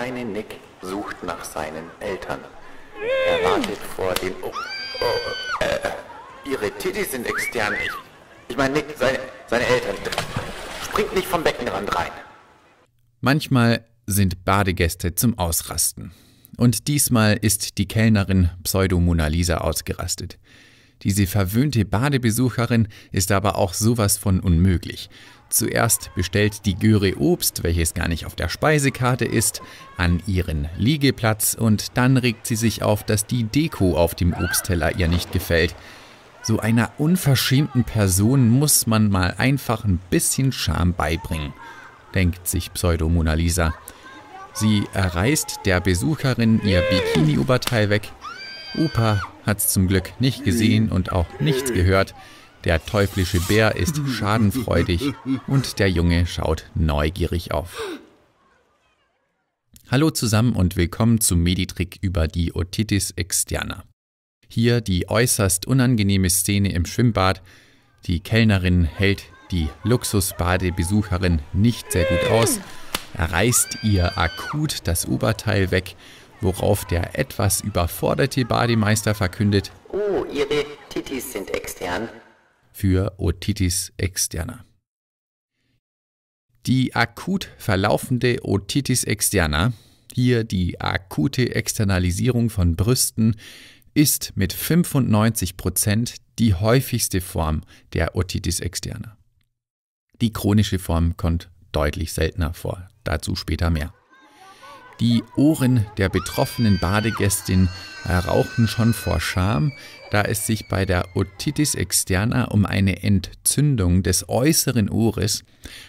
kleine Nick sucht nach seinen Eltern. Er wartet vor dem... Oh, oh, äh, ihre Tittis sind extern. Ich, ich meine, Nick, seine, seine Eltern. Springt nicht vom Beckenrand rein. Manchmal sind Badegäste zum Ausrasten. Und diesmal ist die Kellnerin Pseudo-Mona Lisa ausgerastet. Diese verwöhnte Badebesucherin ist aber auch sowas von unmöglich. Zuerst bestellt die Göre Obst, welches gar nicht auf der Speisekarte ist, an ihren Liegeplatz und dann regt sie sich auf, dass die Deko auf dem Obstteller ihr nicht gefällt. So einer unverschämten Person muss man mal einfach ein bisschen Scham beibringen, denkt sich Pseudo-Mona Lisa. Sie erreißt der Besucherin ihr Bikini-Oberteil weg. Opa hat's zum Glück nicht gesehen und auch nichts gehört, der teuflische Bär ist schadenfreudig und der Junge schaut neugierig auf. Hallo zusammen und willkommen zum Meditrick über die Otitis externa. Hier die äußerst unangenehme Szene im Schwimmbad. Die Kellnerin hält die Luxusbadebesucherin nicht sehr gut aus, reißt ihr akut das Oberteil weg, worauf der etwas überforderte Bademeister verkündet: Oh, Ihre Titis sind extern für Otitis externa. Die akut verlaufende Otitis externa, hier die akute Externalisierung von Brüsten, ist mit 95% Prozent die häufigste Form der Otitis externa. Die chronische Form kommt deutlich seltener vor, dazu später mehr. Die Ohren der betroffenen Badegästin rauchen schon vor Scham, da es sich bei der Otitis externa um eine Entzündung des äußeren Ohres,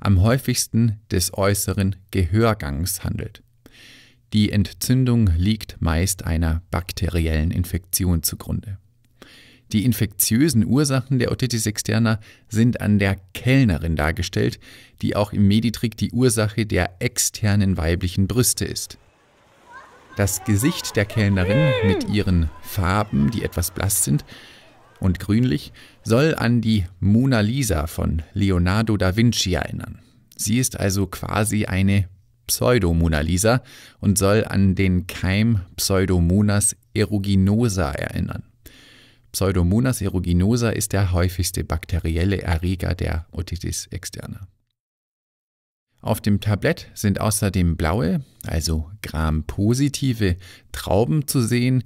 am häufigsten des äußeren Gehörgangs handelt. Die Entzündung liegt meist einer bakteriellen Infektion zugrunde. Die infektiösen Ursachen der Otitis externa sind an der Kellnerin dargestellt, die auch im Meditrick die Ursache der externen weiblichen Brüste ist. Das Gesicht der Kellnerin hm. mit ihren Farben, die etwas blass sind und grünlich, soll an die Mona Lisa von Leonardo da Vinci erinnern. Sie ist also quasi eine Pseudo-Mona Lisa und soll an den Keim Pseudomonas aeruginosa erinnern. Pseudomonas aeruginosa ist der häufigste bakterielle Erreger der Otitis externa. Auf dem Tablett sind außerdem blaue, also grampositive Trauben zu sehen,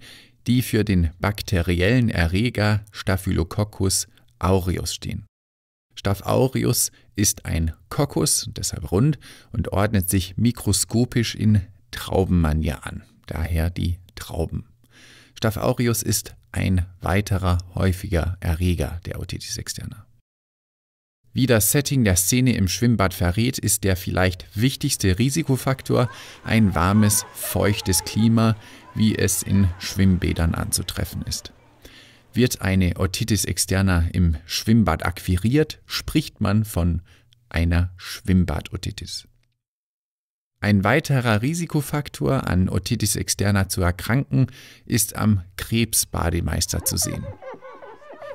die für den bakteriellen Erreger Staphylococcus aureus stehen. Staph aureus ist ein Kokos, deshalb rund, und ordnet sich mikroskopisch in Traubenmanier an, daher die Trauben. Staph aureus ist ein weiterer häufiger Erreger der Otitis externa. Wie das Setting der Szene im Schwimmbad verrät, ist der vielleicht wichtigste Risikofaktor ein warmes, feuchtes Klima, wie es in Schwimmbädern anzutreffen ist. Wird eine Otitis externa im Schwimmbad akquiriert, spricht man von einer Schwimmbadotitis. Ein weiterer Risikofaktor, an Otitis externa zu erkranken, ist am Krebsbademeister zu sehen.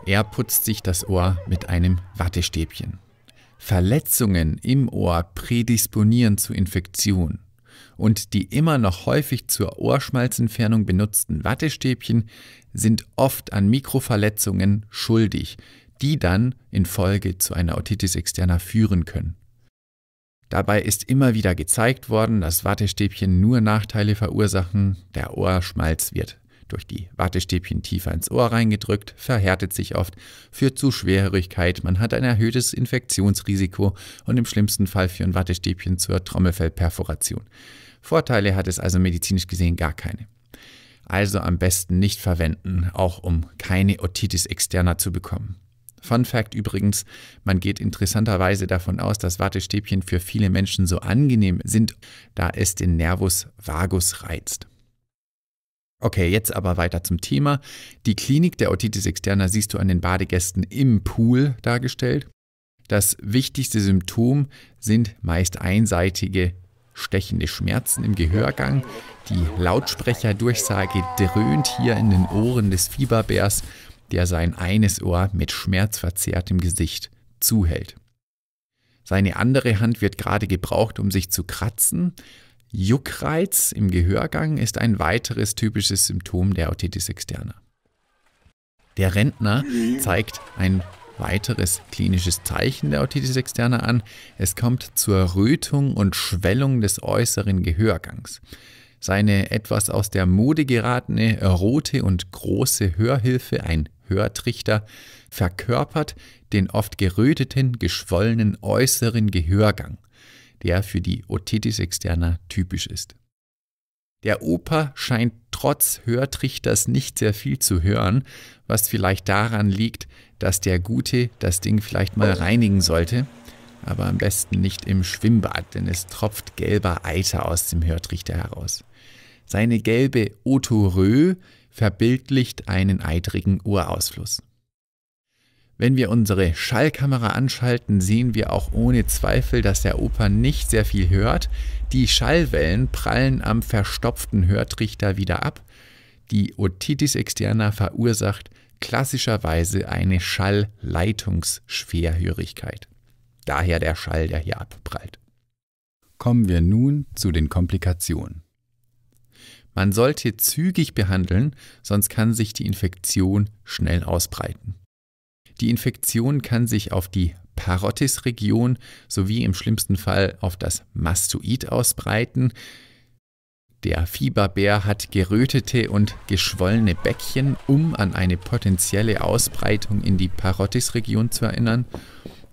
Er putzt sich das Ohr mit einem Wattestäbchen. Verletzungen im Ohr prädisponieren zu Infektionen und die immer noch häufig zur Ohrschmalzentfernung benutzten Wattestäbchen sind oft an Mikroverletzungen schuldig, die dann in Folge zu einer Otitis externa führen können. Dabei ist immer wieder gezeigt worden, dass Wattestäbchen nur Nachteile verursachen, der Ohrschmalz wird durch die Wattestäbchen tiefer ins Ohr reingedrückt, verhärtet sich oft, führt zu Schwerhörigkeit, man hat ein erhöhtes Infektionsrisiko und im schlimmsten Fall führen Wattestäbchen zur Trommelfellperforation. Vorteile hat es also medizinisch gesehen gar keine. Also am besten nicht verwenden, auch um keine Otitis externa zu bekommen. Fun Fact übrigens, man geht interessanterweise davon aus, dass Wattestäbchen für viele Menschen so angenehm sind, da es den Nervus vagus reizt. Okay, jetzt aber weiter zum Thema. Die Klinik der Otitis externa siehst du an den Badegästen im Pool dargestellt. Das wichtigste Symptom sind meist einseitige stechende Schmerzen im Gehörgang. Die Lautsprecherdurchsage dröhnt hier in den Ohren des Fieberbärs, der sein eines Ohr mit schmerzverzerrtem Gesicht zuhält. Seine andere Hand wird gerade gebraucht, um sich zu kratzen. Juckreiz im Gehörgang ist ein weiteres typisches Symptom der Otitis externa. Der Rentner zeigt ein weiteres klinisches Zeichen der Otitis externa an. Es kommt zur Rötung und Schwellung des äußeren Gehörgangs. Seine etwas aus der Mode geratene rote und große Hörhilfe, ein Hörtrichter, verkörpert den oft geröteten, geschwollenen äußeren Gehörgang der für die Otitis externa typisch ist. Der Opa scheint trotz Hörtrichters nicht sehr viel zu hören, was vielleicht daran liegt, dass der Gute das Ding vielleicht mal reinigen sollte, aber am besten nicht im Schwimmbad, denn es tropft gelber Eiter aus dem Hörtrichter heraus. Seine gelbe Otorö verbildlicht einen eitrigen Urausfluss. Wenn wir unsere Schallkamera anschalten, sehen wir auch ohne Zweifel, dass der Opa nicht sehr viel hört. Die Schallwellen prallen am verstopften Hörtrichter wieder ab. Die Otitis externa verursacht klassischerweise eine Schallleitungsschwerhörigkeit. Daher der Schall, der hier abprallt. Kommen wir nun zu den Komplikationen. Man sollte zügig behandeln, sonst kann sich die Infektion schnell ausbreiten. Die Infektion kann sich auf die Parotisregion sowie im schlimmsten Fall auf das Mastoid ausbreiten. Der Fieberbär hat gerötete und geschwollene Bäckchen, um an eine potenzielle Ausbreitung in die Parotisregion zu erinnern.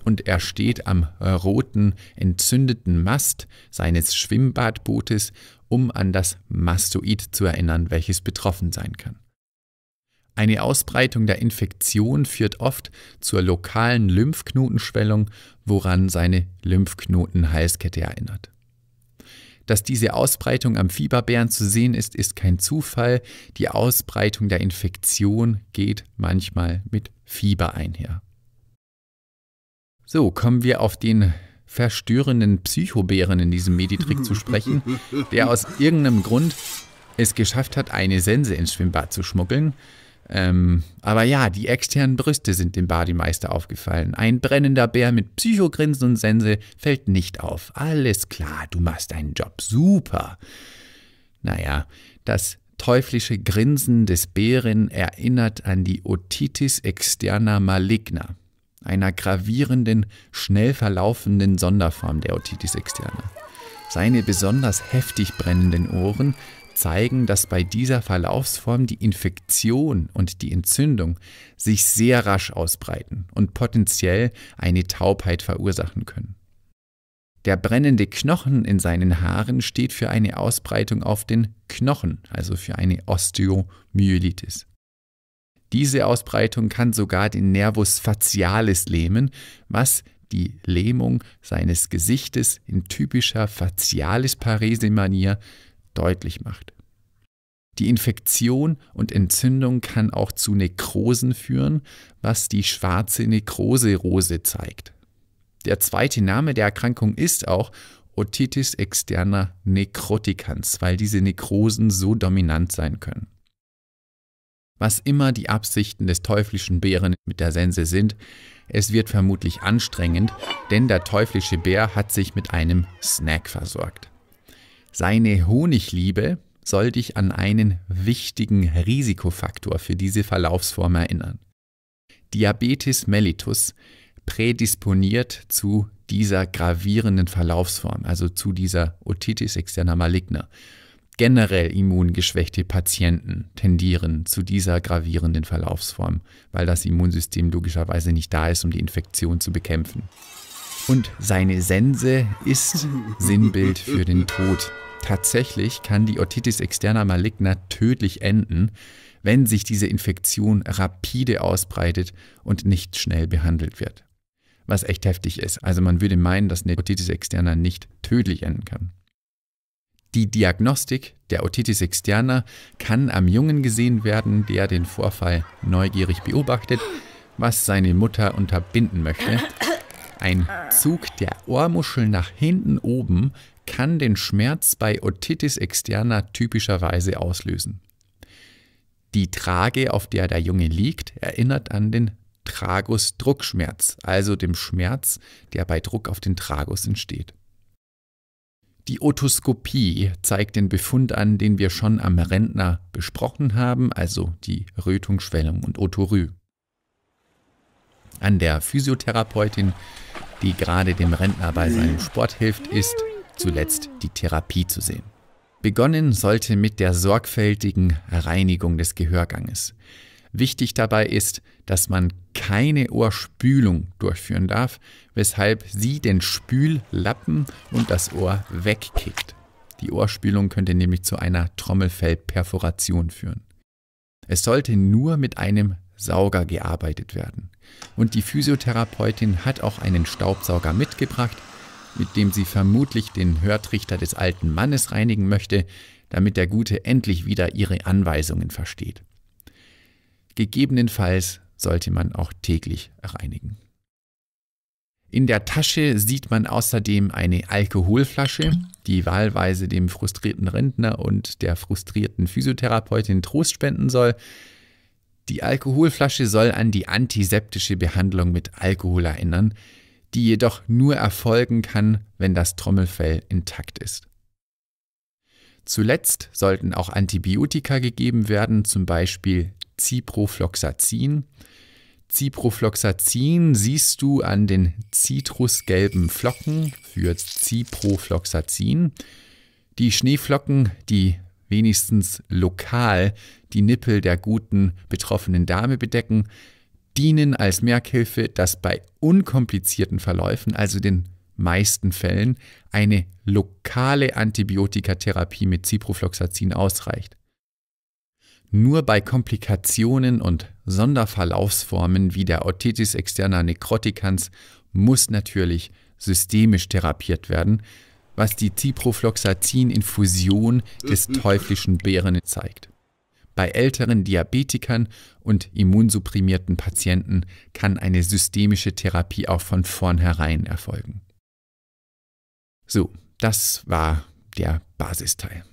Und er steht am roten, entzündeten Mast seines Schwimmbadbootes, um an das Mastoid zu erinnern, welches betroffen sein kann. Eine Ausbreitung der Infektion führt oft zur lokalen Lymphknotenschwellung, woran seine Lymphknotenhalskette erinnert. Dass diese Ausbreitung am Fieberbären zu sehen ist, ist kein Zufall. Die Ausbreitung der Infektion geht manchmal mit Fieber einher. So, kommen wir auf den verstörenden Psychobären in diesem Meditrick zu sprechen, der aus irgendeinem Grund es geschafft hat, eine Sense ins Schwimmbad zu schmuggeln. Ähm, aber ja, die externen Brüste sind dem Bademeister aufgefallen. Ein brennender Bär mit Psychogrinsen und Sense fällt nicht auf. Alles klar, du machst deinen Job super. Naja, das teuflische Grinsen des Bären erinnert an die Otitis externa maligna, einer gravierenden, schnell verlaufenden Sonderform der Otitis externa. Seine besonders heftig brennenden Ohren zeigen, dass bei dieser Verlaufsform die Infektion und die Entzündung sich sehr rasch ausbreiten und potenziell eine Taubheit verursachen können. Der brennende Knochen in seinen Haaren steht für eine Ausbreitung auf den Knochen, also für eine Osteomyelitis. Diese Ausbreitung kann sogar den Nervus facialis lähmen, was die Lähmung seines Gesichtes in typischer facialis-Parese-Manier deutlich macht. Die Infektion und Entzündung kann auch zu Nekrosen führen, was die schwarze Nekroserose zeigt. Der zweite Name der Erkrankung ist auch Otitis externa necroticans, weil diese Nekrosen so dominant sein können. Was immer die Absichten des teuflischen Bären mit der Sense sind, es wird vermutlich anstrengend, denn der teuflische Bär hat sich mit einem Snack versorgt. Seine Honigliebe soll dich an einen wichtigen Risikofaktor für diese Verlaufsform erinnern. Diabetes mellitus prädisponiert zu dieser gravierenden Verlaufsform, also zu dieser Otitis externa maligna. Generell immungeschwächte Patienten tendieren zu dieser gravierenden Verlaufsform, weil das Immunsystem logischerweise nicht da ist, um die Infektion zu bekämpfen. Und seine Sense ist Sinnbild für den Tod. Tatsächlich kann die Otitis externa maligna tödlich enden, wenn sich diese Infektion rapide ausbreitet und nicht schnell behandelt wird. Was echt heftig ist. Also man würde meinen, dass eine Otitis externa nicht tödlich enden kann. Die Diagnostik der Otitis externa kann am Jungen gesehen werden, der den Vorfall neugierig beobachtet, was seine Mutter unterbinden möchte. Ein Zug der Ohrmuschel nach hinten oben kann den Schmerz bei Otitis externa typischerweise auslösen. Die Trage, auf der der Junge liegt, erinnert an den Tragus-Druckschmerz, also dem Schmerz, der bei Druck auf den Tragus entsteht. Die Otoskopie zeigt den Befund an, den wir schon am Rentner besprochen haben, also die Rötung, Schwellung und Otorü. An der Physiotherapeutin die gerade dem Rentner bei seinem Sport hilft, ist zuletzt die Therapie zu sehen. Begonnen sollte mit der sorgfältigen Reinigung des Gehörganges. Wichtig dabei ist, dass man keine Ohrspülung durchführen darf, weshalb sie den Spüllappen und das Ohr wegkickt. Die Ohrspülung könnte nämlich zu einer Trommelfellperforation führen. Es sollte nur mit einem Sauger gearbeitet werden. Und die Physiotherapeutin hat auch einen Staubsauger mitgebracht, mit dem sie vermutlich den Hörtrichter des alten Mannes reinigen möchte, damit der Gute endlich wieder ihre Anweisungen versteht. Gegebenenfalls sollte man auch täglich reinigen. In der Tasche sieht man außerdem eine Alkoholflasche, die wahlweise dem frustrierten Rentner und der frustrierten Physiotherapeutin Trost spenden soll. Die Alkoholflasche soll an die antiseptische Behandlung mit Alkohol erinnern, die jedoch nur erfolgen kann, wenn das Trommelfell intakt ist. Zuletzt sollten auch Antibiotika gegeben werden, zum Beispiel Ciprofloxacin. Ciprofloxacin siehst du an den zitrusgelben Flocken für Ciprofloxacin. Die Schneeflocken, die wenigstens lokal die Nippel der guten betroffenen Dame bedecken, dienen als Merkhilfe, dass bei unkomplizierten Verläufen, also den meisten Fällen, eine lokale Antibiotikatherapie mit Ciprofloxacin ausreicht. Nur bei Komplikationen und Sonderverlaufsformen wie der Otitis externa necroticans muss natürlich systemisch therapiert werden, was die Ciprofloxacin-Infusion des äh, äh. teuflischen Bären zeigt. Bei älteren Diabetikern und immunsupprimierten Patienten kann eine systemische Therapie auch von vornherein erfolgen. So, das war der Basisteil.